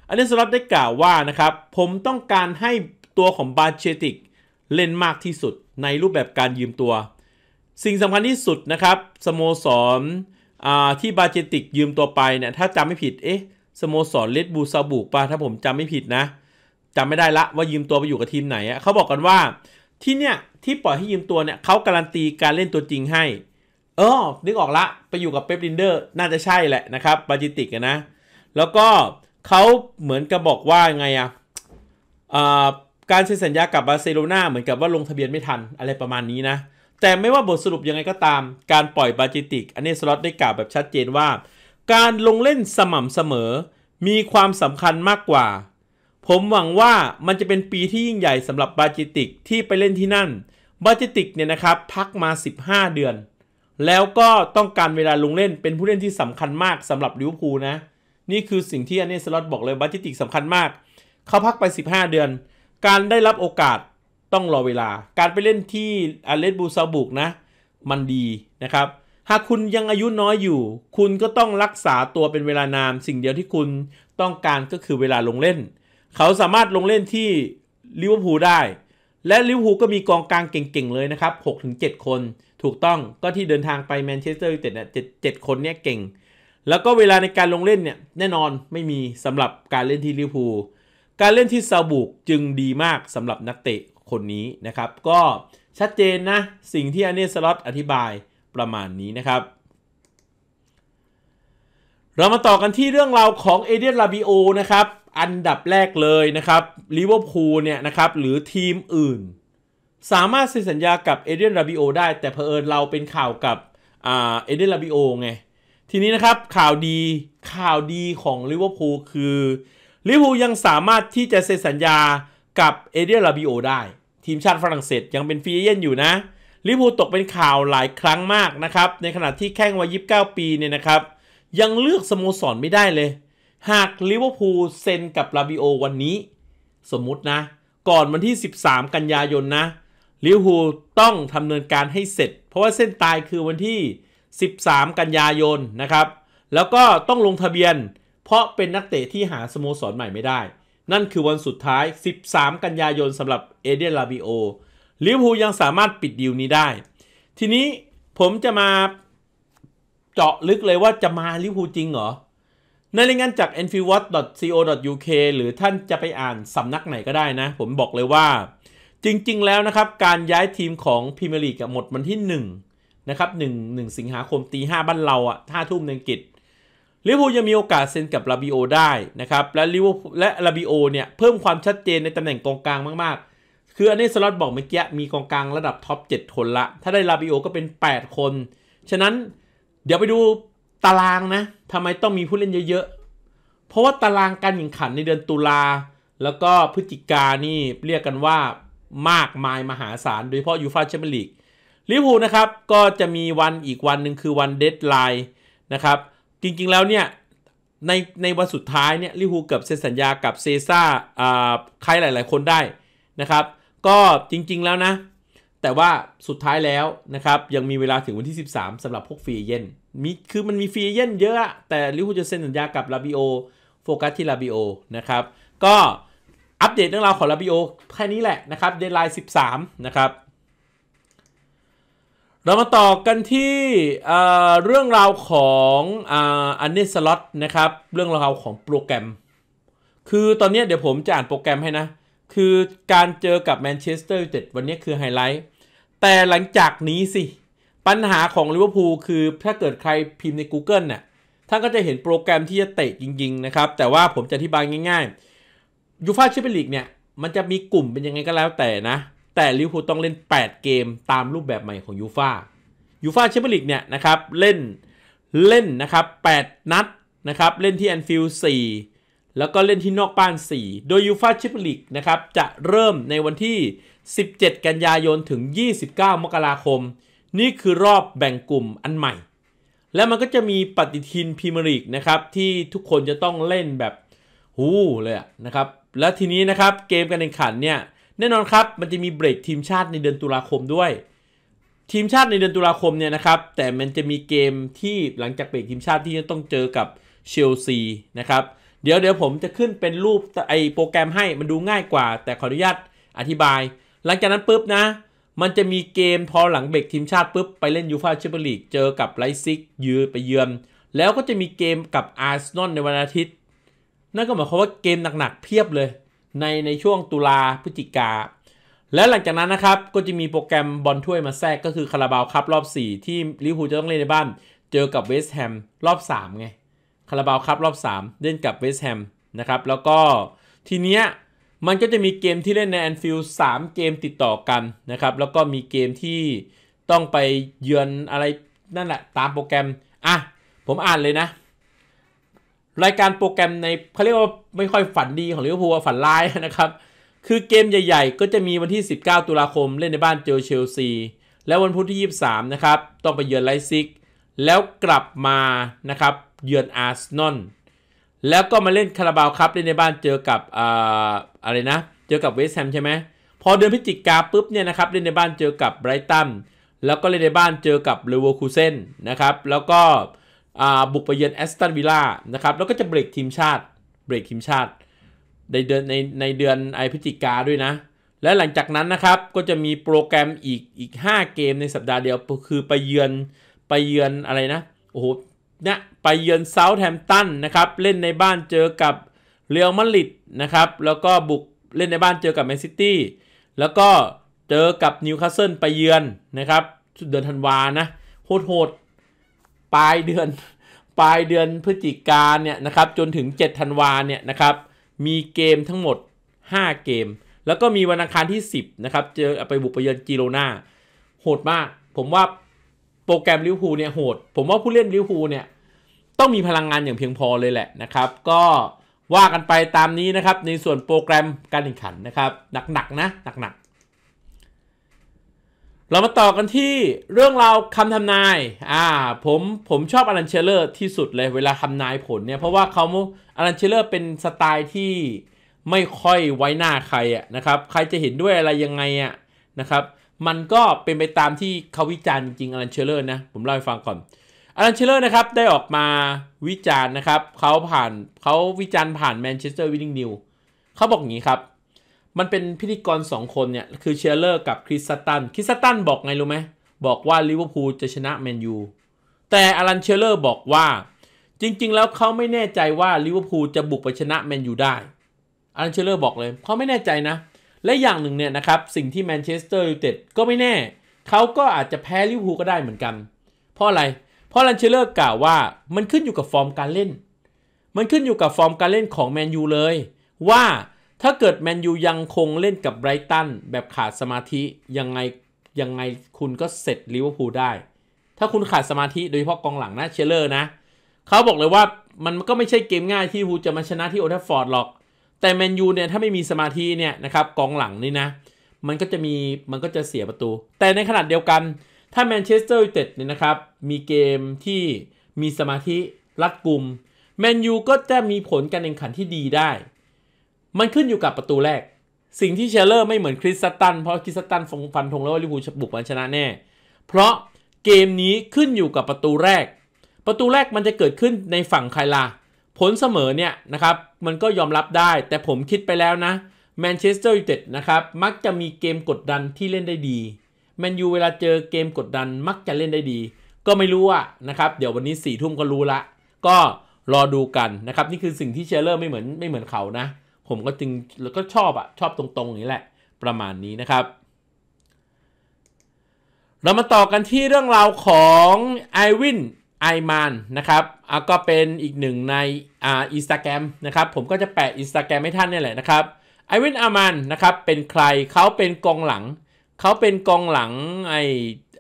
อันนี้สล็อตได้กล่าวว่านะครับผมต้องการให้ตัวของบาจิติกเล่นมากที่สุดในรูปแบบการยืมตัวสิ่งสำคัญที่สุดนะครับ สโมสรที่บาเจติกยืมตัวไปเนี่ยถ้าจำไม่ผิดเอ๊ะสโมสรเลดบูซาบุกปะถ้าผมจำไม่ผิดนะจำไม่ได้ละว่ายืมตัวไปอยู่กับทีมไหน เขาบอกกันว่าที่เนี่ย ที่ปล่อยให้ยืมตัวเนี่ยเขาการันตีการเล่นตัวจริงให้ เออ นึกออกละ ไปอยู่กับเป๊ปลินเดอร์น่าจะใช่แหละนะครับบาจิติกนะ แล้วก็เขาเหมือนกับบอกว่าไงอะ่ะการเซ็นสัญญากับบาร์เซโลนาเหมือนกับว่าลงทะเบียนไม่ทันอะไรประมาณนี้นะแต่ไม่ว่าบทสรุปยังไงก็ตาม การปล่อยบาจิติกอันนี้สล็อตได้กล่าวแบบชัดเจนว่า การลงเล่นสม่ำเสมอ มีความสำคัญมากกว่า ผมหวังว่ามันจะเป็นปีที่ยิ่งใหญ่สำหรับบาจิติกที่ไปเล่นที่นั่น บาจิติกเนี่ยนะครับพักมา 15 เดือน แล้วก็ต้องการเวลาลงเล่นเป็นผู้เล่นที่สำคัญมากสำหรับลิเวอร์พูลนะนี่คือสิ่งที่อันนี้สล็อตบอกเลยบาจิติกสำคัญมาก เขาพักไป 15 เดือน การได้รับโอกาสต้องรอเวลาการไปเล่นที่อาเลสบูซาบุกนะ มันดีนะครับ หากคุณยังอายุน้อยอยู่ คุณก็ต้องรักษาตัวเป็นเวลานาน สิ่งเดียวที่คุณต้องการก็คือเวลาลงเล่น เขาสามารถลงเล่นที่ลิเวอร์พูลได้ และลิเวอร์พูลก็มีกองกลางเก่งๆเลยนะครับ6-7 คน ถูกต้อง ก็ที่เดินทางไปแมนเชสเตอร์ยูไนเต็ดเนี่ยเจ็ดคนเนี่ยเก่ง แล้วก็เวลาในการลงเล่นเนี่ย แน่นอนไม่มีสำหรับการเล่นที่ลิเวอร์พูล การเล่นที่ซาบุกจึงดีมากสำหรับนักเตะคนนี้นะครับก็ชัดเจนนะสิ่งที่อนเนสล็อตอธิบายประมาณนี้นะครับ เรามาต่อกันที่เรื่องราวของเอเดียนลาบิโอนะครับ อันดับแรกเลยนะครับลิเวอร์พูลเนี่ยนะครับหรือทีมอื่นสามารถเซ็นสัญญากับเอเดียนลาบิโอได้แต่เผอิญเราเป็นข่าวกับเอเดียนลาบิโอไงทีนี้นะครับข่าวดีข่าวดีของลิเวอร์พูลคือลิเวอร์พูลยังสามารถที่จะเซ็นสัญญากับเอเดียนลาบิโอได้ทีมชาติฝรั่งเศสยังเป็นฟรีเอเย่นอยู่นะลิเวอร์พูลตกเป็นข่าวหลายครั้งมากนะครับในขณะที่แข้งวัย29ปีเนี่ยนะครับ ยังเลือกสโมสรไม่ได้เลย หากลิเวอร์พูลเซ็นกับลาบิโอวันนี้ สมมุตินะ ก่อนวันที่ 13 กันยายนนะลิเวอร์พูลต้องทำเนินการให้เสร็จ เพราะว่าเส้นตายคือวันที่ 13 กันยายนนะครับ แล้วก็ต้องลงทะเบียน เพราะเป็นนักเตะที่หาสโมสรใหม่ไม่ได้นั่นคือวันสุดท้าย 13 กันยายนสำหรับเอเดียนลาบิโอ ลิเวอร์พูลยังสามารถปิดดีลนี้ได้ ทีนี้ผมจะมาเจาะลึกเลยว่าจะมาลิเวอร์พูลจริงเหรอในรายงานจาก e n f i e l d w a t c h c o u k หรือท่านจะไปอ่านสำนักไหนก็ได้นะ ผมบอกเลยว่า จริงๆแล้วนะครับการย้ายทีมของพรีเมียร์ลีกหมดวันที่ 1 นะครับ 1 1 สิงหาคมตี 5 บ้านเราอะ่ะ5ทุ่มในอังกฤษลิเวอร์พูลยังมีโอกาสเซ็นกับลาบิโอได้นะครับ และลิเวอร์และลาบิโอเนี่ย เพิ่มความชัดเจนในตำแหน่งกองกลางมากๆ คืออันนี้สล็อตบอกเมื่อกี้มีกองกลางระดับท็อป7คนละ ถ้าได้ลาบิโอก็เป็น 8 คน ฉะนั้นเดี๋ยวไปดูตารางนะทำไมต้องมีผู้เล่นเยอะ ๆ เพราะว่าตารางการแข่งขันในเดือนตุลาแล้วก็พฤศจิกานี่เรียกกันว่ามากมายมหาศาลโดยเฉพาะยูฟาแชมเปี้ยนลีกลิเวอร์พูลนะครับก็จะมีวันอีกวันหนึ่งคือวันเดดไลน์นะครับจริงๆแล้วเนี่ยในในวันสุดท้ายเนี่ยลิฮูเกือบเซ็นสัญญากับเซซ่าอ่าใครหลาย ๆคนได้นะครับก็จริงๆแล้วนะ แต่ว่าสุดท้ายแล้วนะครับยังมีเวลาถึงวันที่ 13 สำหรับพวกฟรีเย็นมีคือมันมีฟรีเย็นเยอะ แต่ลิฮูจะเซ็นสัญญากับลาบิโอโฟกัสที่ลาบิโอนะครับ ก็อัปเดตเรื่องราวของลาบิโอแค่นี้แหละนะครับเดทไลน์13 นะครับเรามาต่อกันที่เรื่องราวของอันี้สล็อตนะครับ เรื่องราวของโปรแกรม คือตอนนี้เดี๋ยวผมจะอ่านโปรแกรมให้นะ คือการเจอกับแมนเชสเตอร์ยูไนเต็ดวันนี้คือไฮไลท์ แต่หลังจากนี้สิ ปัญหาของลิเวอร์พูลคือถ้าเกิดใครพิมพ์ใน Google เนี่ยท่านก็จะเห็นโปรแกรมที่จะเตะจริงๆนะครับ แต่ว่าผมจะอธิบายง่ายๆยูฟาแชมเปี้ยนลีกเนี่ยมันจะมีกลุ่มเป็นยังไงก็แล้วแต่นะแต่ลิเวอร์พูลต้องเล่น 8 เกมตามรูปแบบใหม่ของยูฟายูฟาแชมเปี้ยนลีกเนี่ยนะครับ เล่นเล่นนะครับ 8 นัดนะครับเล่นที่แอนฟิลด์4แล้วก็เล่นที่นอกบ้าน 4 โดยยูฟาแชมเปี้ยนลีกนะครับ จะเริ่มในวันที่ 17 กันยายนถึง 29 มกราคม นี่คือรอบแบ่งกลุ่มอันใหม่ แล้วมันก็จะมีปฏิทินพรีเมียร์ลีกนะครับ ที่ทุกคนจะต้องเล่นแบบหูเลยนะครับและทีนี้นะครับเกมการแข่งขันเนี่ยแน่นอนครับมันจะมีเบรกทีมชาติในเดือนตุลาคมด้วย ทีมชาติในเดือนตุลาคมเนี่ยนะครับ แต่มันจะมีเกมที่หลังจากเบรกทีมชาติที่จะต้องเจอกับเชลซีนะครับเดี๋ยวเดี๋ยวผมจะขึ้นเป็นรูปไอโปรแกรมให้มันดูง่ายกว่า แต่ขออนุญาตอธิบาย หลังจากนั้นปุ๊บนะ มันจะมีเกมพอหลังเบรกทีมชาติปุ๊บไปเล่นยูฟาแชมเปี้ยนลีกเจอกับไลซิกยืนไปเยือน แล้วก็จะมีเกมกับอาร์เซนอลในวันอาทิตย์นั่นก็หมายความว่าเกมหนักๆเพียบเลยในในช่วงตุลาพฤศจิกาและหลังจากนั้นนะครับก็จะมีโปรแกรมบอลถ้วยมาแทรกก็คือคาราบาวคัพรอบ 4 ที่ลิเวอร์พูลจะต้องเล่นในบ้าน เจอกับเวสต์แฮมรอบ3ไงคาราบาวคัพรอบ 3เล่นกับเวสต์แฮมนะครับแล้วก็ทีเนี้ยมันก็จะมีเกมที่เล่นในแอนฟิลด์สามเกมติดต่อกันนะครับ แล้วก็มีเกมที่ต้องไปเยือนอะไรนั่นแหละตามโปรแกรมอ่ะผมอ่านเลยนะรายการโปรแกรมในเขาเรียกว่าไม่ค่อยฝันดีของลิเวอร์พูลฝันร้ายนะครับ คือเกมใหญ่ๆ ก็จะมีวันที่ 19 ตุลาคมเล่นในบ้านเจอเชลซี แล้ววันพุธที่ 23 นะครับ ต้องไปเยือนไลซิกแล้วกลับมานะครับเยือนอาร์เซนอลแล้วก็มาเล่นคาราบาวครับเล่นในบ้านเจอกับออะไรนะ เจอกับเวสต์แฮมใช่ไหมพอเดือนพฤศจิกาปุ๊บเนี่ยนะครับเล่นในบ้านเจอกับไบรตันแล้วก็เล่นในบ้านเจอกับเลเวอร์คูเซนนะครับแล้วก็บุกไปเยือนแอสตันวิลล่านะครับ แล้วก็จะเบรกทีมชาติเบรกทีมชาติในเดือนในในเดือนไอพิจิกาด้วยนะ และหลังจากนั้นนะครับ ก็จะมีโปรแกรมอีกอีก 5 เกมในสัปดาห์เดียว คือไปเยือนไปเยือนอะไรนะ โอ้โหเนี่ยไปเยือนเซาท์แฮมตันนะครับ เล่นในบ้านเจอกับเรอัลมาดริดนะครับ แล้วก็บุกเล่นในบ้านเจอกับแมนซิตี้แล้วก็เจอกับนิวคาสเซิลไปเยือนนะครับเดือนธันวานะโหดปลายเดือนปลายเดือนพฤศจิกาเนี่ยนะครับจนถึง7ธันวาเนี่ยนะครับมีเกมทั้งหมด 5 เกม แล้วก็มีวันอังคารที่ 10นะครับเจอไปบุกไปเยือนจิโรนาโหดมาก ผมว่าโปรแกรมลิเวอร์พูลเนี่ยโหด ผมว่าผู้เล่นลิเวอร์พูลเนี่ยต้องมีพลังงานอย่างเพียงพอเลยแหละนะครับก็ว่ากันไปตามนี้นะครับในส่วนโปรแกรมการแข่งขันนะครับหนักๆนะหนักเรามาต่อกันที่เรื่องราวคำทำนาย อ่า ผม ผมชอบอารันเชลเลอร์ที่สุดเลยเวลาทำนายผลเนี่ย เพราะว่าเขาอารันเชลเลอร์เป็นสไตล์ที่ไม่ค่อยไว้หน้าใครอะนะครับ ใครจะเห็นด้วยอะไรยังไงอะนะครับ มันก็เป็นไปตามที่เขาวิจารณ์จริงอารันเชลเลอร์นะ ผมเล่าให้ฟังก่อนอารันเชลเลอร์นะครับได้ออกมาวิจารณ์นะครับ เขาผ่านเขาวิจารณ์ผ่านแมนเชสเตอร์วินนิงนิวเขาบอกอย่างนี้ครับมันเป็นพิธีกรสองคนเนี่ย คือ เชียร์เลอร์ กับคริสตันคริสตันบอกไงรู้ไหมบอกว่าลิเวอร์พูลจะชนะแมนยูแต่อลันเชียร์เลอร์บอกว่า จริงๆ แล้วเขาไม่แน่ใจว่าลิเวอร์พูลจะบุกไปชนะแมนยูได้อลันเชียร์เลอร์บอกเลย เขาไม่แน่ใจนะ และอย่างหนึ่งเนี่ยนะครับ สิ่งที่แมนเชสเตอร์ยูไนเต็ดก็ไม่แน่ เขาก็อาจจะแพ้ลิเวอร์พูลก็ได้เหมือนกันเพราะอะไรเพราะลันเชลเลอร์กล่าวว่ามันขึ้นอยู่กับฟอร์มการเล่น มันขึ้นอยู่กับฟอร์มการเล่นของแมนยูเลย ว่าถ้าเกิดแมนยูยังคงเล่นกับไบรตันแบบขาดสมาธิ ยังไง ยังไงคุณก็เสร็จลิเวอร์พูลได้ ถ้าคุณขาดสมาธิโดยเฉพาะกองหลังนะเชลเลอร์นะเขาบอกเลยว่ามันก็ไม่ใช่เกมง่ายที่พูจะมาชนะที่โอทัฟฟอร์ดหรอก แต่แมนยูเนี่ย ถ้าไม่มีสมาธิเนี่ยนะครับ กองหลังนี่นะ มันก็จะมีมันก็จะเสียประตู แต่ในขนาดเดียวกันถ้าแมนเชสเตอร์ยูไนเต็ดเนี่ยนะครับมีเกมที่มีสมาธิรัดกุมแมนยูก็จะมีผลการแข่งขันที่ดีได้มันขึ้นอยู่กับประตูแรก สิ่งที่เชลเลอร์ไม่เหมือนคริสตันเพราะคริสตันฟงฟันธงแล้วว่าลิเวอร์พูลบุกมาชนะแน่ เพราะเกมนี้ขึ้นอยู่กับประตูแรก ประตูแรกมันจะเกิดขึ้นในฝั่งใครล่ะผลเสมอเนี่ยนะครับ มันก็ยอมรับได้ แต่ผมคิดไปแล้วนะแมนเชสเตอร์ยูไนเต็ดนะครับ มักจะมีเกมกดดันที่เล่นได้ดีแมนยูเวลาเจอเกมกดดันมักจะเล่นได้ดี ก็ไม่รู้อะนะครับเดี๋ยววันนี้4ี่ทุ่มก็รู้ละก็รอดูกันนะครับนี่คือสิ่งที่เชลเลอร์ ไม่เหมือนไม่เหมือนเขานะผมก็จึงแล้วก็ชอบอะชอบตรงๆ อย่างนี้แหละประมาณนี้นะครับ เรามาต่อกันที่เรื่องราวของไอวินไอมานนะครับอก็เป็นอีกหนึ่งในอ่าอินสตาแกรมนะครับผมก็จะแปะอินสตาแกรมให้ท่านนี่แหละนะครับไอวินอามันนะครับเป็นใครเขาเป็นกองหลัง เขาเป็นกองหลังไอ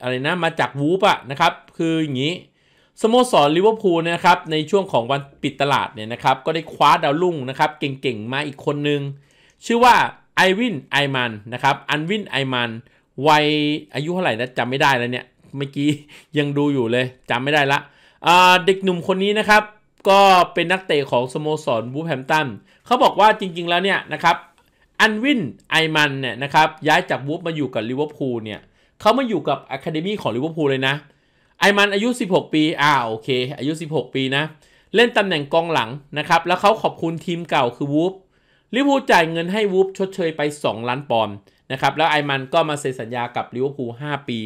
อะไรนะมาจากวูปอะนะครับคืออย่างนี้สโมสรลิเวอร์พูลนะครับในช่วงของวันปิดตลาดเนี่ยนะครับก็ได้คว้าดาวรุ่งนะครับเก่งๆมาอีกคนนึง ชื่อว่าไอวินไอมันนะครับอันวินไอมันวัยอายุเท่าไหร่นะจำไม่ได้แล้วเนี่ย เมื่อกี้ยังดูอยู่เลยจำไม่ได้ละเด็กหนุ่มคนนี้นะครับ ก็เป็นนักเตะของสโมสรบูแฮมตัน เขาบอกว่าจริงๆแล้วเนี่ยนะครับอันวินไอมันเนี่ยนะครับย้ายจากบูฟมาอยู่กับลิเวอร์พูลเนี่ยเขามาอยู่กับอะคาเดมี่ของลิเวอร์พูลเลยนะไอมันอายุ 16 ปีอ่าโอเคอายุ 16 ปีนะเล่นตำแหน่งกองหลังนะครับแล้วเขาขอบคุณทีมเก่าคือวูฟลิเวอร์พูลจ่ายเงินให้วูฟชดเชยไป 2 ล้านปอนด์นะครับแล้วไอมันก็มาเซ็นสัญญากับลิเวอร์พูล 5 ปี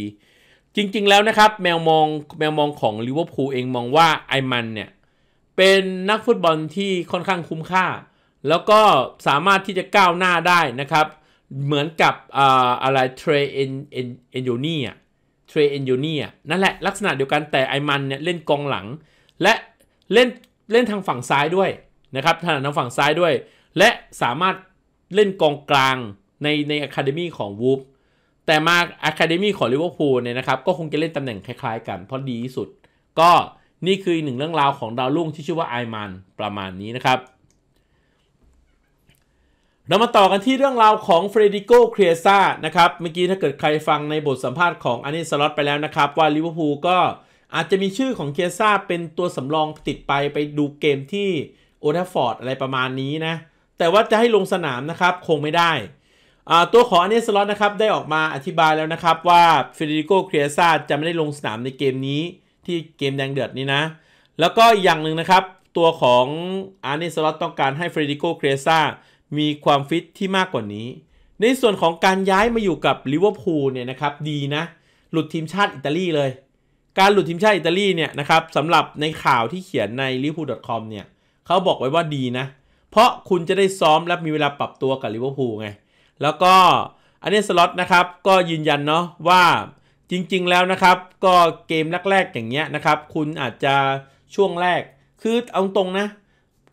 จริงๆแล้วนะครับแมวมองแมวมองของลิเวอร์พูลเองมองว่าไอมันเนี่ย เป็นนักฟุตบอลที่ค่อนข้างคุ้มค่า แล้วก็สามารถที่จะก้าวหน้าได้นะครับเหมือนกับออะไรเทรเอนเอนเอนโยนี่อ่ะเทรเอนูเนียนั่นแหละลักษณะเดียวกันแต่ไอมันเนี่ย เล่นกองหลัง และ เล่น เล่นทางฝั่งซ้ายด้วยนะครับถนัดทางฝั่งซ้ายด้วย และสามารถเล่นกองกลางในในอะคาเดมี่ของวูฟแต่มาอะคาเดมี่ของลิเวอร์พูลเนี่ยนะครับ ก็คงจะเล่นตำแหน่งคล้ายๆกันเพราะดีที่สุด ก็นี่คือหนึ่งเรื่องราวของดาวรุ่งที่ชื่อว่าไอมัน ประมาณนี้นะครับเรามาต่อกันที่เรื่องราวของเฟรดิโกเครียซานะครับ เมื่อกี้ถ้าเกิดใครฟังในบทสัมภาษณ์ของอันนี้สล็อตไปแล้วนะครับ ว่าลิเวอร์พูลก็อาจจะมีชื่อของเครียซาเป็นตัวสำรองติดไปไปดูเกมที่โอทัฟฟอร์ดอะไรประมาณนี้นะ แต่ว่าจะให้ลงสนามนะครับ คงไม่ได้ ตัวของอันนีสล็อตนะครับ ได้ออกมาอธิบายแล้วนะครับ ว่าเฟรดิโกเครียซาจะไม่ได้ลงสนามในเกมนี้ที่เกมแดงเดือดนี้นะ แล้วก็อย่างหนึ่งนะครับ ตัวของอันนีสล็อตต้องการให้เฟรดิโกเครียซามีความฟิตที่มากกว่านี้ ในส่วนของการย้ายมาอยู่กับลิเวอร์พูลเนี่ยนะครับ ดีนะ หลุดทีมชาติอิตาลีเลย การหลุดทีมชาติอิตาลีเนี่ยนะครับสำหรับในข่าวที่เขียนในลิเวอร์พูล .com เนี่ยเขาบอกไว้ว่าดีนะ เพราะคุณจะได้ซ้อมและมีเวลาปรับตัวกับลิเวอร์พูลไง แล้วก็อันนี้สล็อตนะครับก็ยืนยันเนาะว่าจริงๆแล้วนะครับ ก็เกมแรกๆอย่างเงี้ยนะครับคุณอาจจะช่วงแรกคือเอาตรงนะ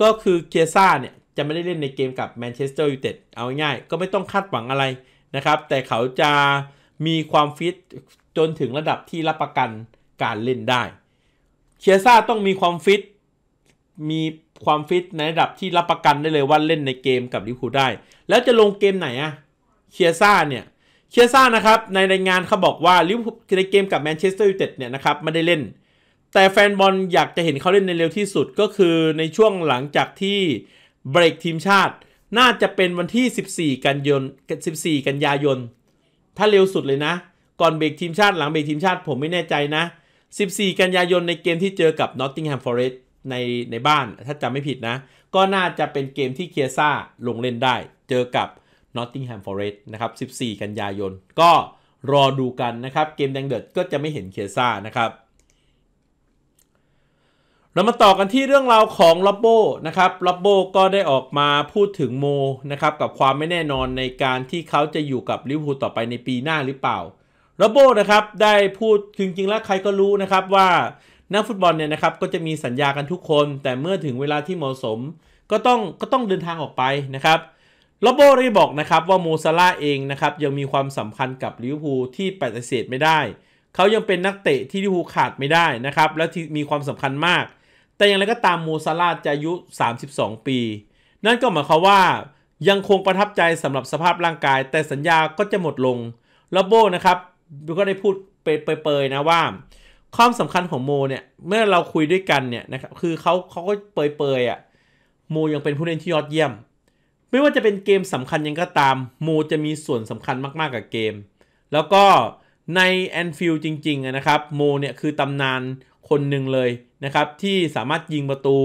ก็คือเคซ่าเนี่ยจะไม่ได้เล่นในเกมกับแมนเชสเตอร์ยูไนเต็ดเอาง่ายก็ไม่ต้องคาดหวังอะไรนะครับแต่เขาจะมีความฟิตจนถึงระดับที่รับประกันการเล่นได้เชียซ่าต้องมีความฟิตมีความฟิตในระดับที่รับประกันได้เลยว่าเล่นในเกมกับลิเวอร์พูลได้ แล้วจะลงเกมไหนอะเชียซ่าเนี่ยเชียซ่านะครับในรายงานเขาบอกว่าลิเวอร์พูลในเกมกับแมนเชสเตอร์ยูไนเต็ดเนี่ยนะครับไม่ได้เล่น แต่แฟนบอลอยากจะเห็นเขาเล่นในเร็วที่สุดก็คือในช่วงหลังจากที่เบรกทีมชาติน่าจะเป็นวันที่ 14 กันยน 14 กันยายน ถ้าเร็วสุดเลยนะ ก่อนเบรกทีมชาติหลังเบรกทีมชาติผมไม่แน่ใจนะ 14 กันยายนในเกมที่เจอกับนอตติงแฮมฟอร์เรสในในบ้าน ถ้าจำไม่ผิดนะ ก็น่าจะเป็นเกมที่เคียซ่าลงเล่นได้ เจอกับนอตติงแฮมฟอร์เรสนะครับ 14 กันยายน ก็รอดูกันนะครับ เกมแดงเดือดก็จะไม่เห็นเคียซ่านะครับเรามาต่อกันที่เรื่องราวของล็อบโบนะครับล็อบโบก็ได้ออกมาพูดถึงโมนะครับกับความไม่แน่นอนในการที่เขาจะอยู่กับลิเวอร์พูลต่อไปในปีหน้าหรือเปล่าล็อบโบนะครับได้พูด จริงๆแล้วใครก็รู้นะครับว่านักฟุตบอลเนี่ยนะครับก็จะมีสัญญากันทุกคน แต่เมื่อถึงเวลาที่เหมาะสมก็ต้องก็ต้องเดินทางออกไปนะครับล็อบโบได้บอกนะครับว่าโมซาร่าเองนะครับยังมีความสำคัญกับลิเวอร์พูลที่ปฏิเสธไม่ได้ เขายังเป็นนักเตะที่ลิเวอร์พูลขาดไม่ได้นะครับและมีความสำคัญมากแต่อย่างไรก็ตามมูซาลาจะอายุ 32 ปี นั่นก็หมายความว่ายังคงประทับใจสำหรับสภาพร่างกาย แต่สัญญาก็จะหมดลงลอบโบนะครับ ก็ได้พูดเปยเป์นะว่าความสำคัญของโมเนี่ยเมื่อเราคุยด้วยกันเนี่ยนะครับคือเขาเขาก็เปยเๆอะ่ะโมยังเป็นผู้เล่นที่ยอดเยี่ยม ไม่ว่าจะเป็นเกมสำคัญยังก็ตามโมจะมีส่วนสำคัญมากๆกับเกมแล้วก็ในแอนฟิลจริงๆนะครับโมเนี่ยคือตำนานคนหนึ่งเลยนะครับที่สามารถยิงประตู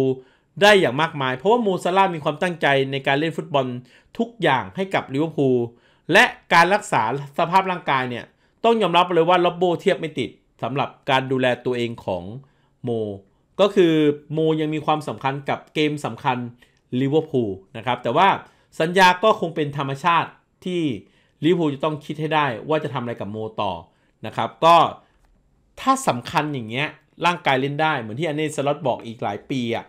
ได้อย่างมากมาย เพราะว่าโมซาร่ามีความตั้งใจในการเล่นฟุตบอลทุกอย่างให้กับลิเวอร์พูลและการรักษาสภาพร่างกายเนี่ยต้องยอมรับเลยว่าล็อบโบเทียบไม่ติดสำหรับการดูแลตัวเองของโมก็คือโมยังมีความสำคัญกับเกมสำคัญลิเวอร์พูลนะครับแต่ว่าสัญญาก็คงเป็นธรรมชาติที่ลิเวอร์พูลจะต้องคิดให้ได้ว่าจะทำอะไรกับโมต่อนะครับก็ถ้าสำคัญอย่างเงี้ยร่างกายเล่นได้เหมือนที่อันเนสล็อตบอกอีกหลายปีอะ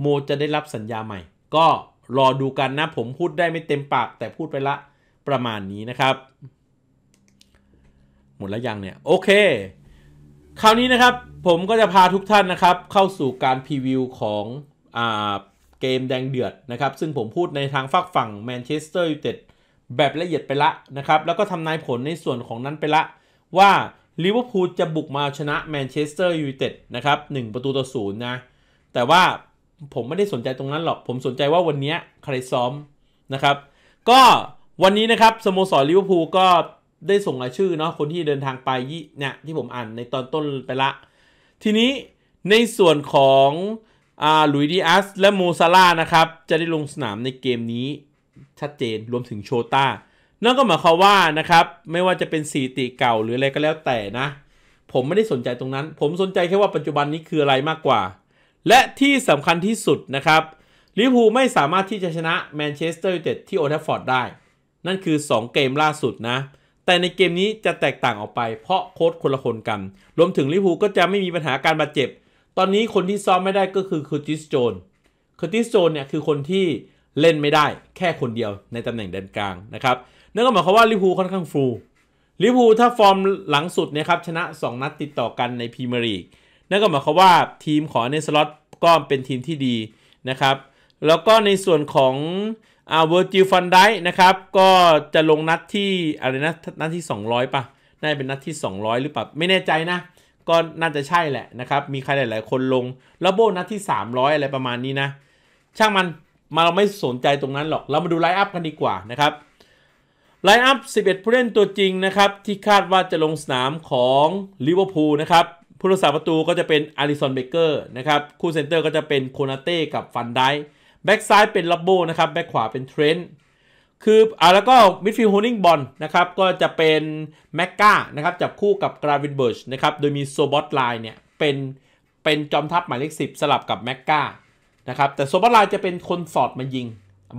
โมจะได้รับสัญญาใหม่ ก็รอดูกันนะผมพูดได้ไม่เต็มปาก แต่พูดไปละประมาณนี้นะครับ หมดแล้วยังเนี่ย โอเค คราวนี้นะครับ ผมก็จะพาทุกท่านนะครับ เข้าสู่การพรีวิวของอ่าเกมแดงเดือดนะครับ ซึ่งผมพูดในทางฝักฝั่งแมนเชสเตอร์ยูไนเต็ด แบบละเอียดไปละนะครับแล้วก็ทำนายผลในส่วนของนั้นไปละว่าลิเวอร์พูลจะบุกมาชนะแมนเชสเตอร์ยูไนเต็ดนะครับหประตูต่อศูนย์นะแต่ว่าผมไม่ได้สนใจตรงนั้นหรอก ผมสนใจว่าวันนี้ใครซ้อม นะครับ ก็วันนี้นะครับ สโมสรลิเวอร์พูลก็ได้ส่งรายชื่อเนาะคนที่เดินทางไปยี่เนี่ยที่ผมอ่านในตอนต้นไปละ ทีนี้ในส่วนของอ่าลุยดิอัสและโมซาลานะครับ จะได้ลงสนามในเกมนี้ชัดเจนรวมถึงโชตา้านั่นก็หมายความว่านะครับ ไม่ว่าจะเป็นสีติเก่าหรืออะไรก็แล้วแต่นะ ผมไม่ได้สนใจตรงนั้น ผมสนใจแค่ว่าปัจจุบันนี้คืออะไรมากกว่า และที่สำคัญที่สุดนะครับลิเวอร์พูลไม่สามารถที่จะชนะแมนเชสเตอร์ยูไนเต็ดที่โอทัฟฟอร์ดได้ นั่นคือ 2 เกมล่าสุดนะ แต่ในเกมนี้จะแตกต่างออกไปเพราะโค้ชคนละคนกัน รวมถึงลิเวอร์พูลก็จะไม่มีปัญหาการบาดเจ็บ ตอนนี้คนที่ซ้อมไม่ได้ก็คือคูติสโจนคูติสโจนเนี่ยคือคนที่เล่นไม่ได้แค่คนเดียวในตำแหน่งแดนกลางนะครับนั่นก็หมายความว่าลิพูค่อนข้างฟูลิพูถ้าฟอร์มหลังสุดนะครับ ชนะ 2 นัดติดต่อกันในพรีเมียร์ลีกนั่นก็หมายความว่าทีมของเนสลอตก็เป็นทีมที่ดีนะครับ แล้วก็ในส่วนของอาเวอร์จิลฟันได้นะครับ ก็จะลงนัดที่อะไรนะนัดที่ 200 ป่ะ น่าจะเป็นนัดที่ 200 หรือเปล่าไม่แน่ใจนะ ก็น่าจะใช่แหละนะครับ มีใครหลายๆ คนลง แล้วโบนัดที่ 300 อะไรประมาณนี้นะ ช่างมันมาเราไม่สนใจตรงนั้นหรอกเรามาดูไลฟ์อัพกันดีกว่านะครับไลน์อัพ 11 ผู้เล่นตัวจริงนะครับ ที่คาดว่าจะลงสนามของลิเวอร์พูลนะครับ ผู้รักษาประตูก็จะเป็นอาริสันเบเกอร์นะครับ คู่เซนเตอร์ก็จะเป็นโคนาเต้กับฟันไดแบ็กซ้ายเป็นลับโบนะครับแบ็กขวาเป็นเทรน์คืออ่าแล้วก็มิดฟิลด์โฮนิงบอลนะครับ ก็จะเป็นแมกกานะครับ จับคู่กับกราวินเบิร์ชนะครับ โดยมีโซบอตไลน์เนี่ย เป็นเป็นจอมทัพหมายเลขสิบสลับกับแมกกานะครับแต่โซบอตไลน์จะเป็นคนสอดมายิง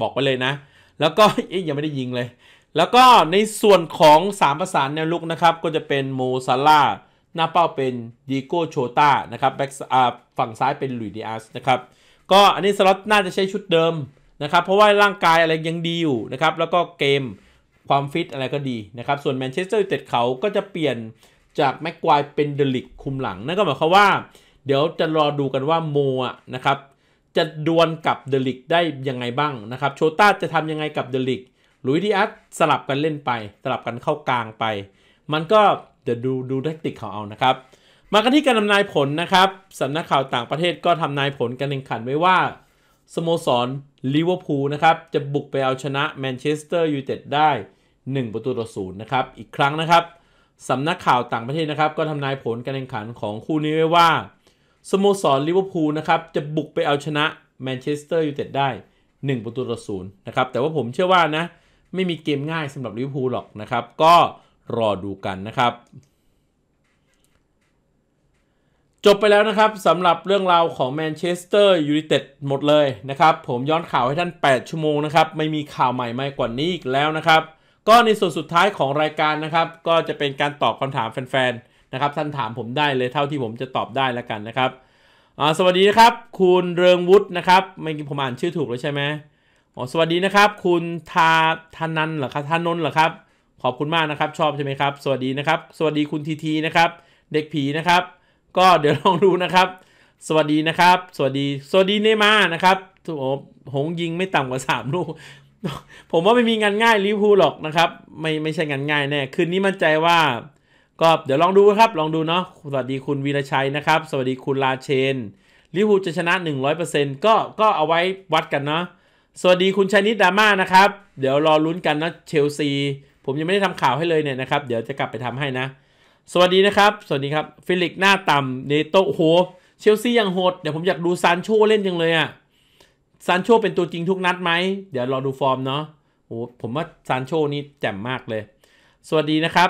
บอกไปเลยนะแล้วก็เอ๊ยยังไม่ได้ยิงเลยแล้วก็ในส่วนของ3ประสานแนวลุกนะครับก็จะเป็นโมซาล่าหน้าเป้าเป็นดีโกโชต้านะครับแบ็กฝั่งซ้ายเป็นลุยดิอาสนะครับก็อันนี้สล็อตน่าจะใช้ชุดเดิมนะครับ เพราะว่าร่างกายอะไรยังดีอยู่นะครับ แล้วก็เกมความฟิตอะไรก็ดีนะครับ ส่วนแมนเชสเตอร์ยูไนเต็ดเขาก็จะเปลี่ยนจากแม็กควายเป็นเดลิกคุมหลัง นั่นก็หมายความว่าเดี๋ยวจะรอดูกันว่าโมะนะครับจะดวลกับเดลิกได้ยังไงบ้างนะครับโชต้าจะทำยังไงกับเดลิกลุยดิอัสสลับกันเล่นไป สลับกันเข้ากลางไป มันก็เดี๋ยวดูดูเทคนิคเขาเอานะครับมากันที่การทำนายผลนะครับสำนักข่าวต่างประเทศก็ทำนายผลการแข่งขันไว้ว่าสโมสรลิเวอร์พูลนะครับจะบุกไปเอาชนะแมนเชสเตอร์ยูไนเต็ดได้1ประตูต่อศูนย์นะครับอีกครั้งนะครับสำนักข่าวต่างประเทศนะครับก็ทำนายผลการแข่งขันของคู่นี้ไว้ว่าสโมสรลิเวอร์พูลนะครับจะบุกไปเอาชนะแมนเชสเตอร์ยูไนเต็ดได้1ประตูต่อศูนย์นะครับแต่ว่าผมเชื่อว่านะไม่มีเกมง่ายสำหรับลิเวอร์พูลหรอกนะครับก็รอดูกันนะครับ จบไปแล้วนะครับสำหรับเรื่องราวของแมนเชสเตอร์ยูไนเต็ดหมดเลยนะครับผมย้อนข่าวให้ท่าน 8 ชั่วโมงนะครับไม่มีข่าวใหม่ม่กว่านี้อีกแล้วนะครับ ก็ในส่วนสุดท้ายของรายการนะครับ ก็จะเป็นการตอบคำถามแฟนๆนะครับท่านถามผมได้เลยเท่าที่ผมจะตอบได้แล้วกันนะครับสวัสดีนะครับคุณเริงวุฒินะครับไม่กินผมอ่านชื่อถูกแล้วใช่ไหมอสวัสดีนะครับคุณทาทานันเหรอครับทานนเหรอครับ ขอบคุณมากนะครับ ชอบใช่ไหมครับ สวัสดีนะครับสวัสดีคุณทีทีนะครับ เด็กผีนะครับ ก็เดี๋ยวลองดูนะครับ สวัสดีนะครับ สวัสดีสวัสดีเนมานะครับโอ้หงยิงไม่ต่ำกว่า3ลูกผมว่าไม่มีงานง่ายลิฟวูหรอกนะครับ ไม่ไม่ใช่งานง่ายแน่คืนนี้มั่นใจว่า ก็เดี๋ยวลองดูครับ ลองดูเนาะสวัสดีคุณวีรชัยนะครับ สวัสดีคุณลาเชนลิฟวรูจะชนะ 100%ก็ก็เอาไว้วัดกันเนาะสวัสดีคุณชานิดดาม่านะครับ เดี๋ยวรอลุ้นกันนะเชลซี ผมยังไม่ได้ทำข่าวให้เลยเนี่ยนะครับ เดี๋ยวจะกลับไปทำให้นะ สวัสดีนะครับสวัสดีครับฟิลิกหน้าต่ำเนโตโหเชลซียังโหดเดี๋ยวผมอยากดูซานโชเล่นยังเลยอะ่ะซานโชเป็นตัวจริงทุกนัดไหมเดี๋ยวรอดูฟอร์มเนาะโอ้ผมว่าซานโชนี่แจ่มมากเลย สวัสดีนะครับ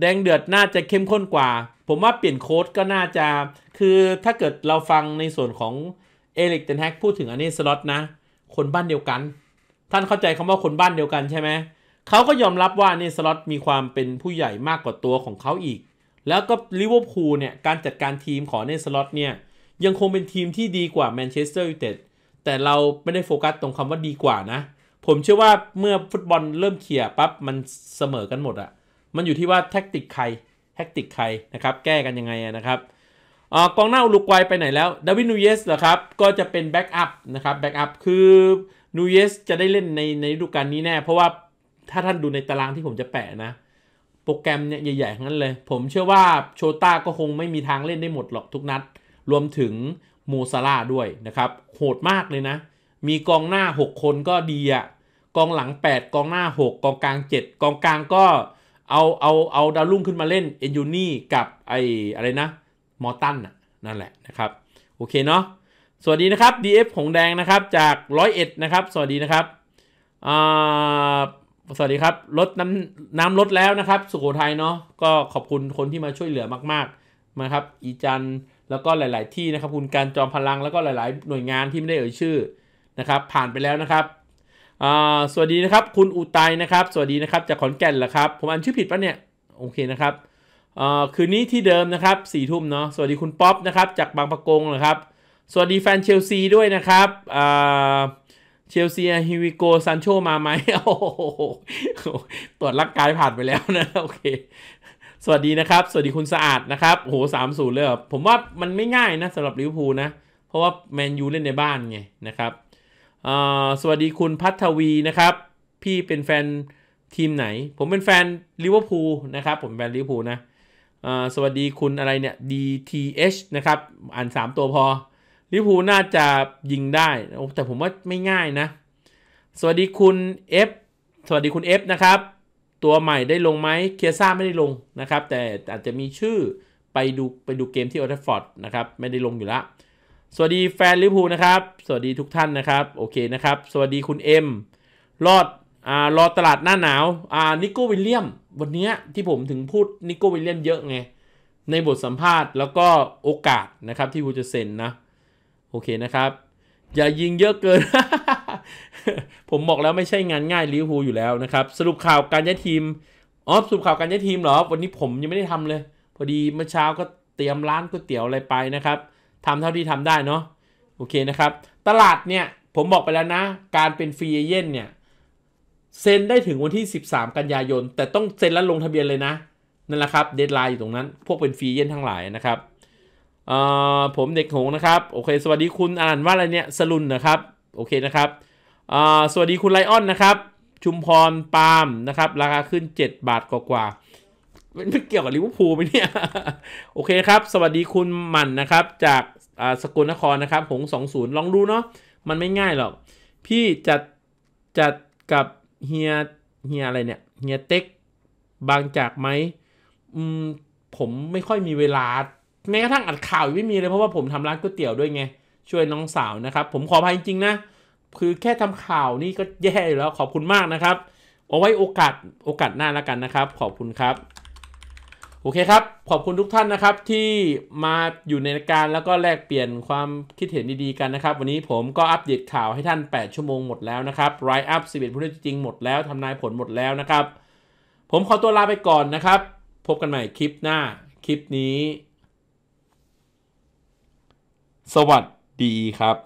แดงเดือดน่าจะเข้มข้นกว่า ผมว่าเปลี่ยนโค้ดก็น่าจะคือถ้าเกิดเราฟังในส่วนของเอลิกเทนแฮกพูดถึงอันนี้สล็อตนะคนบ้านเดียวกัน ท่านเข้าใจคำว่าคนบ้านเดียวกันใช่ไหม เขาก็ยอมรับว่าเนสล็อตมีความเป็นผู้ใหญ่มากกว่าตัวของเขาอีก แล้วก็ลิเวอร์พูลเนี่ย การจัดการทีมของเนสล็อตเนี่ย ยังคงเป็นทีมที่ดีกว่าแมนเชสเตอร์ยูไนเต็ด แต่เราไม่ได้โฟกัสตรงคำว่าดีกว่านะ ผมเชื่อว่าเมื่อฟุตบอลเริ่มเขี่ยปั๊บมันเสมอกันหมดอะมันอยู่ที่ว่าแท็กติกใครแท็กติกใครนะครับแก้กันยังไงนะครับอกองหน้าอุลุกวัยไปไหนแล้ว ดาวินนูเยสเหรอครับ ก็จะเป็นแบ็กอัพนะครับ แบ็กอัพ คือ นูเยส จะได้เล่นในในฤดูกาลนี้แน่ เพราะว่าถ้าท่านดูในตารางที่ผมจะแปะนะ โปรแกรมเนี่ย ใหญ่ๆ งั้นเลย ผมเชื่อว่าโชต้าก็คงไม่มีทางเล่นได้หมดหรอกทุกนัด รวมถึงโมซาร่าด้วยนะครับ โหดมากเลยนะ มีกองหน้า 6 คนก็ดีอะกองหลัง 8 กองหน้า 6 กองกลาง 7 กองกลางก็เอาเอาเอาดาวรุ่งขึ้นมาเล่นเอ็นยูนี่กับไออะไรนะมอตันนั่นแหละนะครับ โอเคเนาะสวัสดีนะครับ DF ของแดงนะครับจากร้อยเอ็ดนะครับ สวัสดีนะครับสวัสดีครับลดน้ำน้ำลดแล้วนะครับ สุโขทัยเนาะก็ขอบคุณคนที่มาช่วยเหลือมากๆนะครับอีจันแล้วก็หลาย ๆ ที่นะครับ คุณการจอมพลังแล้วก็หลาย ๆ หน่วยงานที่ไม่ได้เอ่ยชื่อนะครับ ผ่านไปแล้วนะครับสวัสดีนะครับคุณอุตัยนะครับ สวัสดีนะครับจากขอนแก่นเหรอครับผมอ่านชื่อผิดปะเนี่ยโอเคนะครับคืนนี้ที่เดิมนะครับสี่ทุ่มเนาะสวัสดีคุณป๊อปนะครับจากบางปะกงนะครับ สวัสดีแฟนเชลซีด้วยนะครับเชลซีฮิวิโกซันโชมาไหมโอ้โหตรวจร่างกายผ่านไปแล้วนะโอเคสวัสดีนะครับ สวัสดีคุณสะอาดนะครับโหสามศูนย์เลยผมว่ามันไม่ง่ายนะสำหรับลิเวอร์พูลนะ เพราะว่าแมนยูเล่นในบ้านไงนะครับสวัสดีคุณพัทวีนะครับ พี่เป็นแฟนทีมไหน ผมเป็นแฟนลิเวอร์พูลนะครับผมแฟนลิเวอร์พูลนะสวัสดีคุณอะไร เนี่ย DTH นะครับอ่าน 3 ตัวพอลิพูน่าจะยิงได้แต่ผมว่า ไม่ง่ายนะ สวัสดีคุณ F สวัสดีคุณ F นะครับ ตัวใหม่ได้ลงไหมเคียซ่าไม่ได้ลง นะครับ แต่อาจจะมีชื่อไปดูไปดูเกมที่ออเทฟอร์ดนะครับ ไม่ได้ลงอยู่ละ สวัสดีแฟนลิพูนะครับสวัสดีทุกท่านนะครับโอเคนะครับสวัสดีคุณ M รอดรอตลาดหน้าหนาวอ่านิโก้วิลเลียมวันนี้ที่ผมถึงพูด นิโก้วิลเลียมเยอะไงในบทสัมภาษณ์แล้วก็โอกาสนะครับที่วูจะเซ็นนะโอเคนะครับอย่ายิงเยอะเกิน ผมบอกแล้วไม่ใช่งานง่ายลิวพูอยู่แล้วนะครับ สรุปข่าวการย้ายทีมอ๋อสรุปข่าวการย้ายทีมเหรอวันนี้ผมยังไม่ได้ทำเลย พอดีเมื่อเช้าก็เตรียมร้านก๋วยเตี๋ยวอะไรไปนะครับทำเท่าที่ทำได้เนาะโอเคนะครับ ตลาดเนี่ยผมบอกไปแล้วนะการเป็นฟรีเอเยตนเนี่ยเซ็นได้ถึงวันที่ 13 กันยายนแต่ต้องเซ็นและลงทะเบียนเลยนะ นั่นแหละครับเดทไลน์อยู่ตรงนั้น พวกเป็นฟรีเย็นทั้งหลายนะครับ ผมเด็กหงนะครับโอเค สวัสดีคุณอ่านว่าอะไรเนี่ยสลุนนะครับ โอเคนะครับ สวัสดีคุณไลออนนะครับ ชุมพร ปาล์มนะครับ ราคาขึ้น 7 บาทกว่าม่นเกี่ยวกับลิเวอร์พูลไหมเนี่ยโอเคครับ สวัสดีคุณมันนะครับ จากสกลนครนะครับหงสองศูนย์ลองดูเนาะมันไม่ง่ายหรอกพี่จัดจัดกับเฮียเฮียอะไรเนี่ยเฮียเต็กบางจากไหมอืมผมไม่ค่อยมีเวลา แม้กระทั่งอัดข่าวไม่มีเลยเพราะว่าผมทำร้านก๋วยเตี๋ยวด้วยไง ช่วยน้องสาวนะครับ ผมขออภัยจริงๆนะ คือแค่ทำข่าวนี่ก็แย่แล้วขอบคุณมากนะครับ เอาไว้โอกาสโอกาสหน้าแล้วกันนะครับขอบคุณครับโอเคครับ ขอบคุณทุกท่านนะครับที่มาอยู่ในการแล้วก็แลกเปลี่ยนความคิดเห็นดีๆกันนะครับ วันนี้ผมก็อัปเดตข่าวให้ท่าน 8 ชั่วโมงหมดแล้วนะครับไรอัพสบเอ็ดพุ่นจริงหมดแล้วทำนายผลหมดแล้วนะครับ ผมขอตัวลาไปก่อนนะครับ พบกันใหม่คลิปหน้าคลิปนี้ สวัสดีครับ